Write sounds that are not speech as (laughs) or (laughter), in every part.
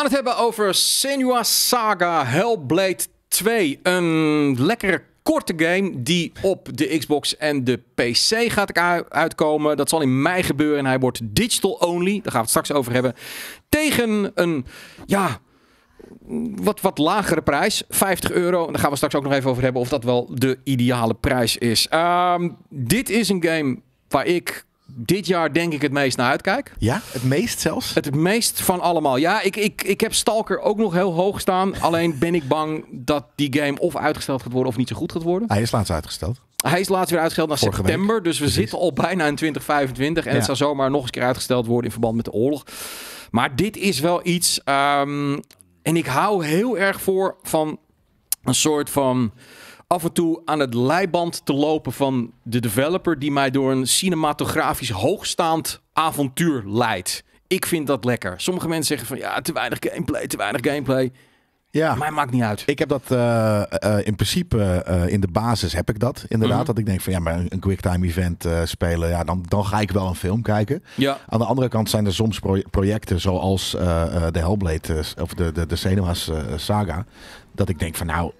gaan het hebben over Senua Saga Hellblade 2. Een lekkere korte game die op de Xbox en de PC gaat uitkomen. Dat zal in mei gebeuren en hij wordt digital only. Daar gaan we het straks over hebben. Tegen een, ja, wat, wat lagere prijs. 50 euro. En daar gaan we straks ook nog even over hebben of dat wel de ideale prijs is. Ehm, dit is een game waar ik dit jaar denk ik het meest naar uitkijk. Ja, het meest zelfs? Het meest van allemaal. Ja, ik, ik, ik heb Stalker ook nog heel hoog staan. Alleen ben ik bang dat die game of uitgesteld gaat worden of niet zo goed gaat worden. Hij is laatst uitgesteld. Hij is laatst weer uitgesteld naar september. Dus we zitten al bijna in 2025. En het zal zomaar nog eens keer uitgesteld worden in verband met de oorlog. Maar dit is wel iets. Ehm, en ik hou heel erg voor van een soort van af en toe aan het leiband te lopen van de developer die mij door een cinematografisch hoogstaand avontuur leidt. Ik vind dat lekker. Sommige mensen zeggen van ja, te weinig gameplay, te weinig gameplay. Ja. Mij maakt niet uit. Ik heb dat eh, eh, in principe eh, in de basis heb ik dat. Inderdaad, mhm. dat ik denk van ja, maar een quicktime event spelen, ja, dan, dan ga ik wel een film kijken. Ja. Aan de andere kant zijn er soms projecten zoals de Hellblade of de, de, de Senua's saga. Dat ik denk van nou,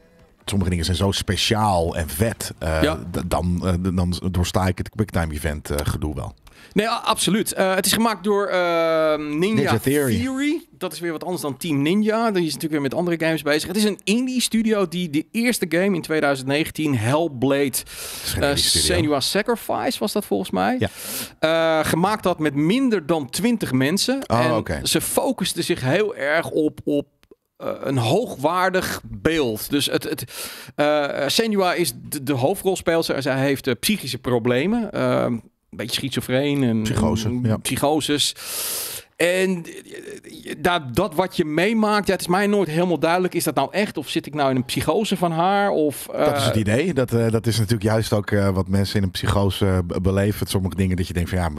sommige dingen zijn zo speciaal en vet. Eh, ja. dan, eh, dan doorsta ik het quicktime Time Event eh, gedoe wel. Nee, absoluut. het is gemaakt door Ninja, Ninja Theory. Dat is weer wat anders dan Team Ninja. Die is natuurlijk weer met andere games bezig. Het is een indie studio die de eerste game in 2019, Hellblade uh, Sacrifice was dat volgens mij. Ja. gemaakt had met minder dan 20 mensen. Oh, en ze focusten zich heel erg op, op eh, een hoogwaardig beeld. Dus het, het, eh, Senua is de, de hoofdrolspeelster. Zij heeft eh, psychische problemen. Ehm, een beetje schizofreen en psychose, psychoses. En eh, dat, dat wat je meemaakt, ja, het is mij nooit helemaal duidelijk. Is dat nou echt? Of zit ik nou in een psychose van haar? Of, eh, Dat is het idee. Dat, eh, dat is natuurlijk juist ook wat mensen in een psychose beleven. Sommige dingen dat je denkt van ja,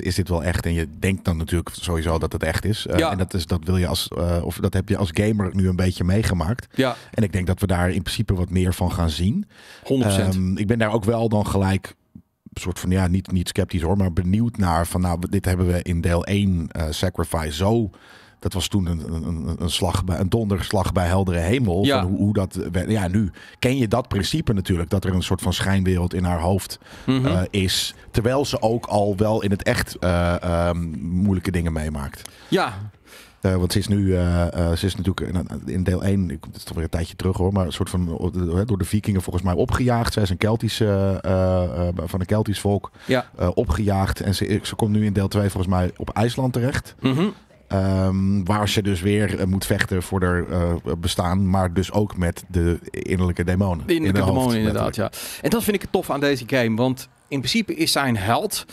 is dit wel echt? En je denkt dan natuurlijk sowieso dat het echt is. Ja. En dat, is, dat, wil je als, of dat heb je als gamer nu een beetje meegemaakt. Ja. En ik denk dat we daar in principe wat meer van gaan zien. 100%. Ehm, ik ben daar ook wel dan gelijk soort van, ja, niet, niet sceptisch hoor, maar benieuwd naar van, nou, dit hebben we in deel 1 eh, Sacrifice zo. Dat was toen een, een, een, slag bij, een donderslag bij heldere hemel. Ja. Van hoe, hoe, dat, ja, nu ken je dat principe natuurlijk. Dat er een soort van schijnwereld in haar hoofd mhm. eh, is. Terwijl ze ook al wel in het echt eh, ehm, moeilijke dingen meemaakt. Ja, eh, want ze is nu, uh, ze is natuurlijk in, deel 1, ik, het is toch weer een tijdje terug hoor, maar een soort van door de vikingen volgens mij opgejaagd. Zij is een Keltische, van een Keltisch volk ja. opgejaagd. En ze, ze komt nu in deel 2 volgens mij op IJsland terecht. Mhm. Ehm, waar ze dus weer moet vechten voor haar bestaan. Maar dus ook met de innerlijke demonen. innerlijke in demonen, inderdaad. Ja. En dat vind ik het tof aan deze game. Want in principe is een held.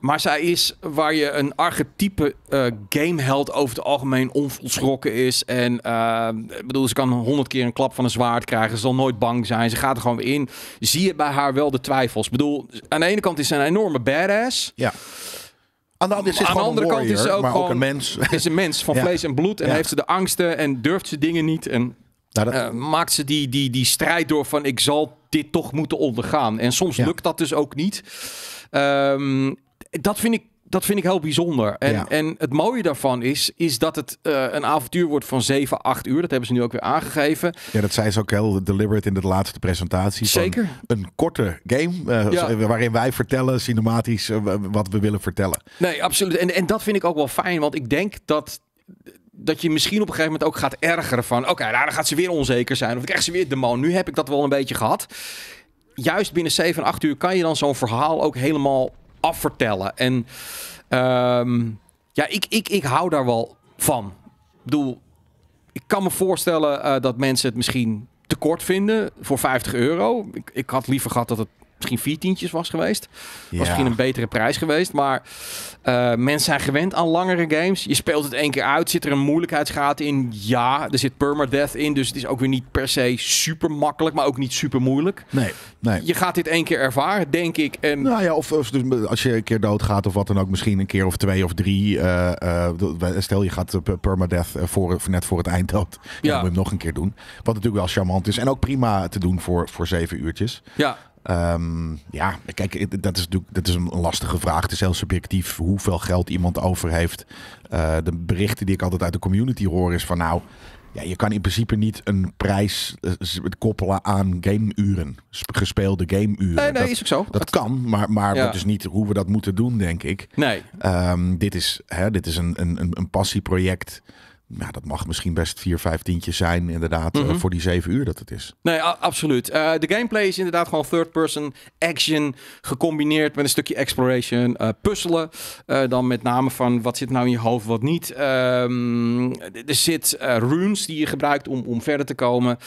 Maar zij is waar je een archetype eh, gameheld over het algemeen onvolschrokken is. En eh, ik bedoel, ze kan honderd keer een klap van een zwaard krijgen. Ze zal nooit bang zijn. Ze gaat er gewoon weer in. Zie je bij haar wel de twijfels. Ik bedoel, aan de ene kant is ze een enorme badass. Ja. Aan de andere, aan de andere kant is ze ook, gewoon, een mens. (laughs) Is een mens van vlees en bloed. En heeft ze de angsten en durft ze dingen niet. En nou, eh, maakt ze die, die, die strijd door van ik zal dit toch moeten ondergaan. En soms lukt dat dus ook niet. Um, dat vind ik dat vind ik heel bijzonder. En, en het mooie daarvan is, is dat het eh, een avontuur wordt van 7, 8 uur. Dat hebben ze nu ook weer aangegeven. Ja, dat zei ze ook heel deliberate in de laatste presentatie. Zeker. Van een korte game eh, waarin wij vertellen cinematisch eh, wat we willen vertellen. Nee, absoluut. En, en dat vind ik ook wel fijn, want ik denk dat dat je misschien op een gegeven moment ook gaat ergeren van... oké, okay, nou, dan gaat ze weer onzeker zijn. Of ik krijg ze weer de man. Nu heb ik dat wel een beetje gehad. Juist binnen 7 en 8 uur kan je dan zo'n verhaal ook helemaal afvertellen. En ehm, ja, ik, ik, ik hou daar wel van. Ik bedoel, ik kan me voorstellen eh, dat mensen het misschien te kort vinden voor 50 euro. Ik, ik had liever gehad dat het misschien vier tientjes was geweest. Was misschien een betere prijs geweest. Maar eh, mensen zijn gewend aan langere games. Je speelt het één keer uit. Zit er een moeilijkheidsgraad in? Ja, er zit permadeath in. Dus het is ook weer niet per se super makkelijk, maar ook niet super moeilijk. Nee, nee. Je gaat dit één keer ervaren, denk ik. En... Nou ja, of, dus als je een keer doodgaat of wat dan ook, misschien een keer of twee of drie. Eh, eh, stel je gaat permadeath voor, net voor het eind dood. Ja. Dan moet je hem nog een keer doen. Wat natuurlijk wel charmant is. En ook prima te doen voor, voor zeven uurtjes. Ja. Ehm, ja, kijk, dat is natuurlijk dat is een lastige vraag. Het is heel subjectief hoeveel geld iemand over heeft. Eh, de berichten die ik altijd uit de community hoor is van nou, ja, je kan in principe niet een prijs eh, koppelen aan gameuren. Gespeelde gameuren. Nee, nee, is ook zo. Dat, kan, maar, maar dat is niet hoe we dat moeten doen, denk ik. Nee. Ehm, dit is, hè, dit is een, een, een passieproject ja, dat mag misschien best vier, vijf tientjes zijn, inderdaad, eh, mhm. voor die zeven uur dat het is. Nee, absoluut. Eh, de gameplay is inderdaad gewoon third-person action, gecombineerd met een stukje exploration, eh, puzzelen. dan met name van wat zit nou in je hoofd, wat niet. Ehm, er zit runes die je gebruikt om, om verder te komen.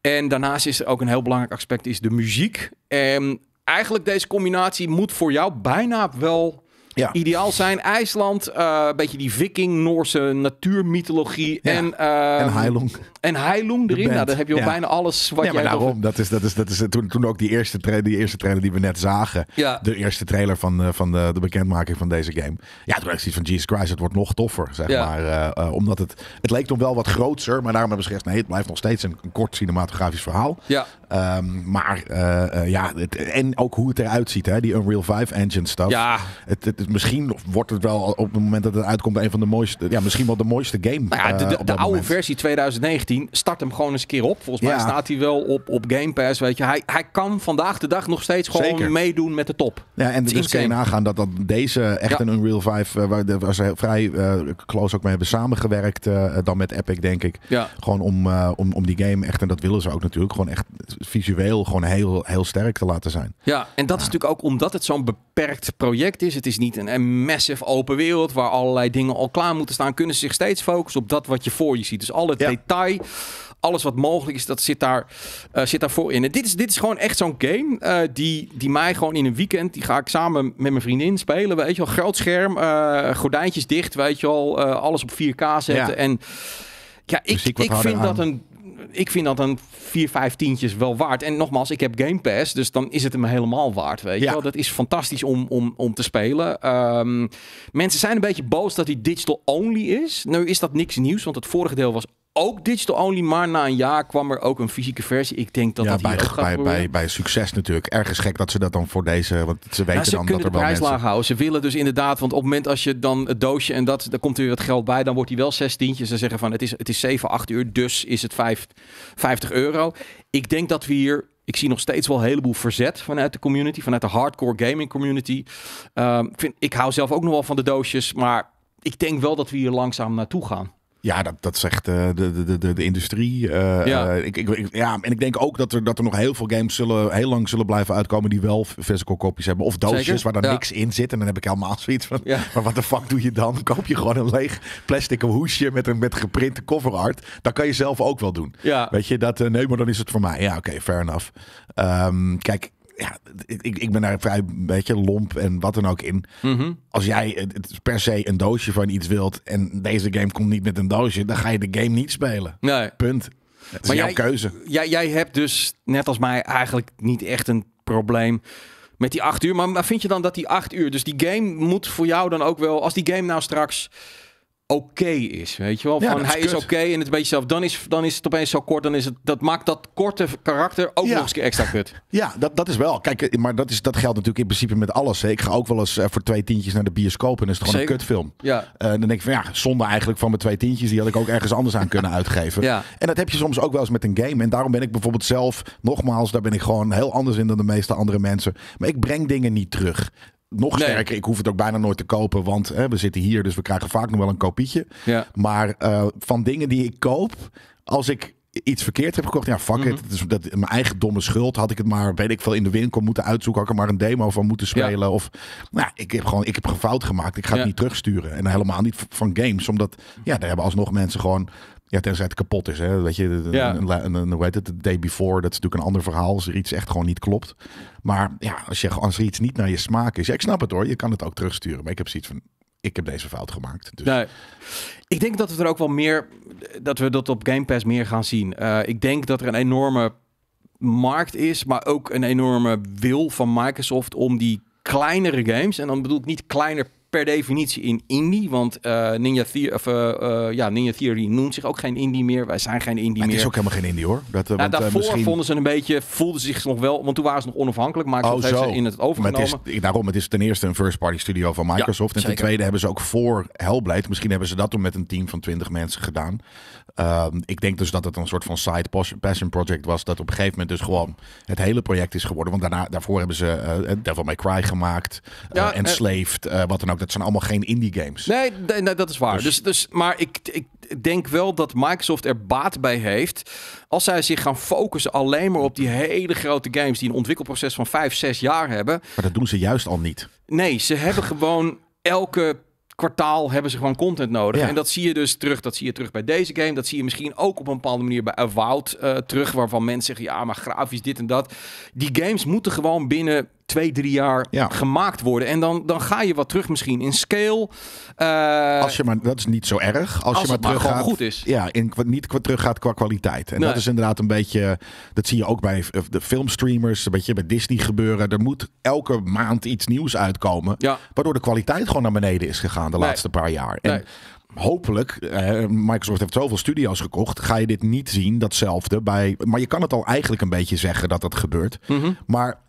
En daarnaast is er ook een heel belangrijk aspect, is de muziek. En ehm, eigenlijk deze combinatie moet voor jou bijna wel ja. Ideaal zijn IJsland, eh, een beetje die Viking-Noorse natuurmythologie. En, uh, en Heilung. En Heilung erin. Nou, dan heb je al bijna alles wat ja, maar daarom, dat is, dat is, dat is eh, toen, toen ook die eerste, trailer, die eerste trailer die we net zagen. De eerste trailer van, eh, van de, de, bekendmaking van deze game. Ja, toen werd ik van Jesus Christ, het wordt nog toffer, zeg maar. Uh, omdat het, het leek nog wel wat groter, maar daarom hebben ze gezegd, nee, het blijft nog steeds een, een kort cinematografisch verhaal. Ja. Ehm, maar eh, eh, ja, en ook hoe het eruit ziet, hè, die Unreal 5 engine stuff. Ja. Het, misschien wordt het wel op het moment dat het uitkomt een van de mooiste, ja, misschien wel de mooiste game. Nou ja, de, de, eh, oude versie 2019, start hem gewoon eens een keer op. Volgens mij staat hij wel op, op Game Pass, weet je. Hij, hij kan vandaag de dag nog steeds gewoon meedoen met de top. Ja, en dus kun je nagaan dat deze echt een Unreal 5, waar, ze vrij close ook mee hebben samengewerkt, dan met Epic, denk ik. Gewoon om, om, om die game echt, en dat willen ze ook natuurlijk, gewoon echt visueel gewoon heel, heel sterk te laten zijn. Ja, en dat is natuurlijk ook omdat het zo'n beperkt project is. Het is niet een, massive open wereld waar allerlei dingen al klaar moeten staan. Kunnen ze zich steeds focussen op dat wat je voor je ziet. Dus al het detail, alles wat mogelijk is, dat zit, daar, uh, zit daarvoor in. En dit is, dit is gewoon echt zo'n game eh, die, die mij gewoon in een weekend, die ga ik samen met mijn vriendin spelen, weet je wel. Groot scherm, eh, gordijntjes dicht, weet je wel. alles op 4K zetten ja. en... Ja, ik, ik vind dat een ik vind dat een 4, 5 tientjes wel waard. En nogmaals, ik heb Game Pass, dus dan is het hem helemaal waard. Weet je wel? Dat is fantastisch om, om, om te spelen. Ehm, mensen zijn een beetje boos dat hij digital only is. Nu is dat niks nieuws, want het vorige deel was ook digital only, maar na een jaar kwam er ook een fysieke versie. Ik denk dat dat bij, bij, bij, bij, succes natuurlijk. Ergens gek dat ze dat dan voor deze, want ze weten nou, ze dan dat er wel prijs laag houden. Ze willen dus inderdaad, want op het moment als je dan het doosje en dat, daar komt er weer wat geld bij, dan wordt die wel zes tientjes Ze zeggen van het is, het is 7, 8 uur, dus is het 5, 50 euro. Ik denk dat we hier ik zie nog steeds wel een heleboel verzet vanuit de community, vanuit de hardcore gaming community. ik, ehm, vind, ik hou zelf ook nog wel van de doosjes, maar ik denk wel dat we hier langzaam naartoe gaan. Ja, dat, dat zegt eh, de, de, de, de industrie. Eh, ja. Eh, ik, ik, ja, en ik denk ook dat er, dat er nog heel veel games zullen, heel lang zullen blijven uitkomen die wel physical copies hebben. Of doosjes waar dan niks in zit. En dan heb ik helemaal (laughs) zoiets van, ja. maar wat de fuck doe je dan? (laughs) Koop je gewoon een leeg plastic hoesje met een met geprinte cover art. Dat kan je zelf ook wel doen. Ja. Weet je, dat, nee, maar dan is het voor mij. Ja, oké, fair enough. Um, kijk, ja, ik, ik ben daar vrij een beetje lomp en wat dan ook in. Mhm. Als jij het per se een doosje van iets wilt en deze game komt niet met een doosje, dan ga je de game niet spelen. Nee. Punt. Het is maar jouw jij, keuze. Jij, jij hebt dus, net als mij, eigenlijk niet echt een probleem met die acht uur. Maar, maar vind je dan dat die acht uur, dus die game moet voor jou dan ook wel, als die game nou straks oké is. Weet je wel? Van, hij is, oké en het beetje zelf. Dan is, dan is het opeens zo kort. Dan is het, dat maakt dat korte karakter ook nog eens extra kut. Ja, dat, dat is wel. Kijk, eh, maar dat, is, dat geldt natuurlijk in principe met alles. Hè. Ik ga ook wel eens eh, voor twee tientjes naar de bioscoop en is het gewoon een kutfilm. Ja. Eh, dan denk ik van ja, zonde eigenlijk van mijn twee tientjes. Die had ik ook ergens anders aan kunnen (laughs) uitgeven. Ja. En dat heb je soms ook wel eens met een game. En daarom ben ik bijvoorbeeld zelf, nogmaals, daar ben ik gewoon heel anders in dan de meeste andere mensen. Maar ik breng dingen niet terug nog sterker, ik hoef het ook bijna nooit te kopen, want hè, we zitten hier, dus we krijgen vaak nog wel een kopietje. Ja. Maar eh, van dingen die ik koop, als ik iets verkeerd heb gekocht, ja, fuck mm -hmm. it. Mhm. dat, mijn eigen domme schuld. Had ik het maar, weet ik veel, in de winkel moeten uitzoeken. Had ik er maar een demo van moeten spelen. Of, nou, ik heb gewoon, ik heb gefout gemaakt. Ik ga het niet terugsturen. En helemaal niet van games. Omdat, ja, daar hebben alsnog mensen gewoon ja, tenzij het kapot is. Hè? Weet je, ja. een, hoe heet het? The day before, dat is natuurlijk een ander verhaal. Als er iets echt gewoon niet klopt. Maar ja, als, je, als er iets niet naar je smaak is. Ja, ik snap het hoor, je kan het ook terugsturen. Maar ik heb zoiets van, ik heb deze fout gemaakt. Dus. Nee. Ik denk dat we er ook wel meer, dat we dat op Game Pass meer gaan zien. Eh, ik denk dat er een enorme markt is, maar ook een enorme wil van Microsoft om die kleinere games, en dan bedoel ik niet kleiner per definitie in indie. Want eh, Ninja, Theory, of, eh, eh, ja, Ninja Theory noemt zich ook geen indie meer. Wij zijn geen indie meer. Het is ook helemaal geen indie hoor. Dat, nou, want, daarvoor vonden ze een beetje, voelden ze zich nog wel, want toen waren ze nog onafhankelijk. Maar oh, ze in het overgenomen. Maar het is, daarom, het is ten eerste een first party studio van Microsoft. en ten tweede hebben ze ook voor Hellblade, misschien hebben ze dat toen met een team van 20 mensen gedaan. Ehm, ik denk dus dat het een soort van side passion project was. Dat op een gegeven moment dus gewoon het hele project is geworden. Want daarna, daarvoor hebben ze Devil May Cry gemaakt. en Enslaved, wat dan ook. Dat zijn allemaal geen indie games. Nee, dat is waar. Dus-, dus, dus, maar ik, ik denk wel dat Microsoft er baat bij heeft. Als zij zich gaan focussen alleen maar op die hele grote games die een ontwikkelproces van 5, 6 jaar hebben. Maar dat doen ze juist al niet. Nee, ze hebben gewoon elke kwartaal hebben ze gewoon content nodig. En dat zie je dus terug. Dat zie je terug bij deze game. Dat zie je misschien ook op een bepaalde manier bij Avowed uh, terug. Waarvan mensen zeggen, ja, maar grafisch dit en dat. Die games moeten gewoon binnen twee, drie jaar gemaakt worden. En dan, dan ga je wat terug misschien in scale. Eh, als je maar, dat is niet zo erg. Als, je maar terug goed is. Ja, in, niet qua, terug gaat qua kwaliteit. En dat is inderdaad een beetje, dat zie je ook bij eh, de filmstreamers, een beetje bij Disney gebeuren. Er moet elke maand iets nieuws uitkomen. Ja. Waardoor de kwaliteit gewoon naar beneden is gegaan de laatste paar jaar. En hopelijk, eh, Microsoft heeft zoveel studio's gekocht, ga je dit niet zien, datzelfde bij. Maar je kan het al eigenlijk een beetje zeggen dat dat gebeurt. Mhm. Maar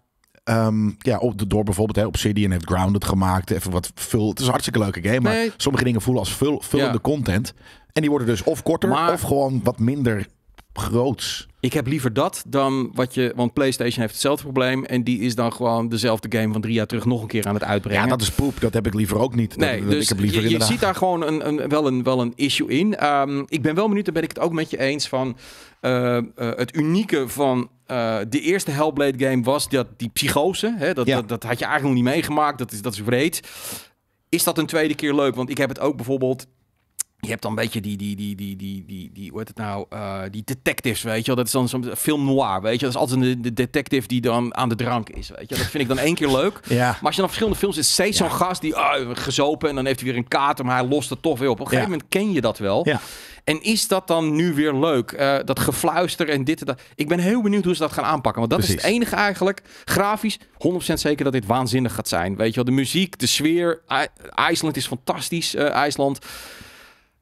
Ehm, ja, door bijvoorbeeld hè, Obsidian heeft Grounded gemaakt. Even wat vul. Het is een hartstikke leuke game, maar sommige dingen voelen als vul, vullende content. En die worden dus of korter of gewoon wat minder groots ik heb liever dat dan wat je. Want PlayStation heeft hetzelfde probleem. En die is dan gewoon dezelfde game van drie jaar terug nog een keer aan het uitbrengen. Ja, dat is poep. Dat heb ik liever ook niet. Nee, dus ik heb liever je, je ziet daar gewoon een, een, wel, een, wel een issue in. Ehm, ik ben wel benieuwd, daar ben ik het ook met je eens van. Eh, eh, het unieke van eh, de eerste Hellblade game was dat die psychose. Hè, dat, dat, dat, had je eigenlijk nog niet meegemaakt. Dat is, dat is breed. Is dat een tweede keer leuk? Want ik heb het ook bijvoorbeeld je hebt dan een beetje die, die, die, die, die, die, die hoe heet het nou, eh, die detectives, weet je wel. Dat is dan zo'n film noir, weet je. Dat is altijd een de detective die dan aan de drank is, weet je. Dat vind ik dan één keer leuk. (laughs) Maar als je dan verschillende films is steeds zo'n gast die uh, gezopen en dan heeft hij weer een kater, maar hij lost het toch weer op. Op een gegeven moment ken je dat wel. En is dat dan nu weer leuk? Eh, dat gefluister en dit en dat. Ik ben heel benieuwd hoe ze dat gaan aanpakken. Want dat is het enige eigenlijk. Grafisch, 100% zeker dat dit waanzinnig gaat zijn. Weet je wel, de muziek, de sfeer. IJsland is fantastisch, eh, IJsland.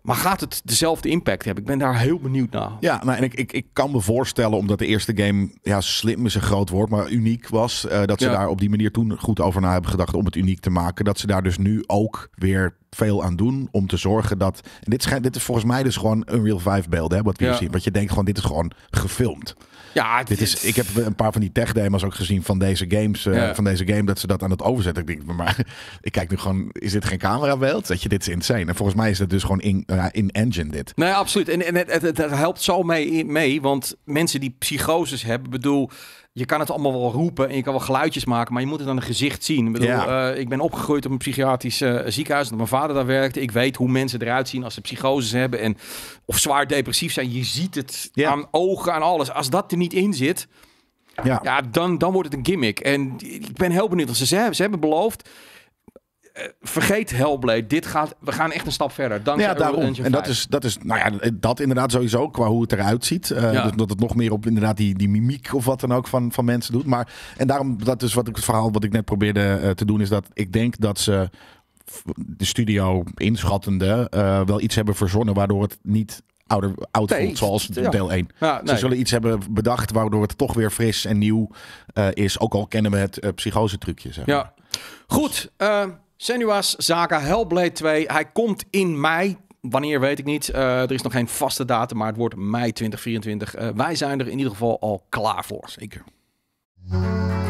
Maar gaat het dezelfde impact hebben? Ik ben daar heel benieuwd naar. Ja, nou, en ik, ik, ik kan me voorstellen, omdat de eerste game ja, slim is een groot woord, maar uniek was. Eh, dat ze daar op die manier toen goed over na hebben gedacht om het uniek te maken. Dat ze daar dus nu ook weer veel aan doen om te zorgen dat. En dit, schijnt, dit is volgens mij dus gewoon een real 5 beelden, hè, wat we ja. zien. Want je denkt gewoon, dit is gewoon gefilmd. Ja, dit is, ik heb een paar van die tech-demos ook gezien van deze games, eh, van deze game, dat ze dat aan het overzetten. Ik denk, maar (laughs) ik kijk nu gewoon, is dit geen camerabeeld? Dat je, dit is insane. En volgens mij is dat dus gewoon in-engine dit. nee absoluut. En, en het, het, helpt zo mee, mee, want mensen die psychoses hebben, bedoel, je kan het allemaal wel roepen en je kan wel geluidjes maken, maar je moet het aan een gezicht zien. Ik, bedoel, eh, ik ben opgegroeid op een psychiatrisch eh, ziekenhuis, dat mijn vader daar werkte. Ik weet hoe mensen eruit zien als ze psychoses hebben en of zwaar depressief zijn. Je ziet het aan ogen, aan alles. Als dat er niet in zit, ja. ja, dan, dan wordt het een gimmick. En ik ben heel benieuwd. wat ze, ze hebben beloofd eh, vergeet Hellblade. Dit gaat, we gaan echt een stap verder. Dankzij ja, daarom. en dat is, dat is, nou ja, dat inderdaad sowieso qua hoe het eruit ziet. Uh, dat, het nog meer op inderdaad die, die mimiek of wat dan ook van, van mensen doet. Maar, en daarom, dat is wat ik, het verhaal wat ik net probeerde eh, te doen, is dat ik denk dat ze de studio inschattende wel iets hebben verzonnen waardoor het niet ouder, oud voelt zoals deel 1. Ze zullen iets hebben bedacht waardoor het toch weer fris en nieuw is. Ook al kennen we het psychose trucje. Zeg maar. Ja. Goed, Senua's Zaka Hellblade 2. Hij komt in mei. Wanneer weet ik niet. Eh, er is nog geen vaste datum, maar het wordt mei 2024. Eh, wij zijn er in ieder geval al klaar voor. Zeker.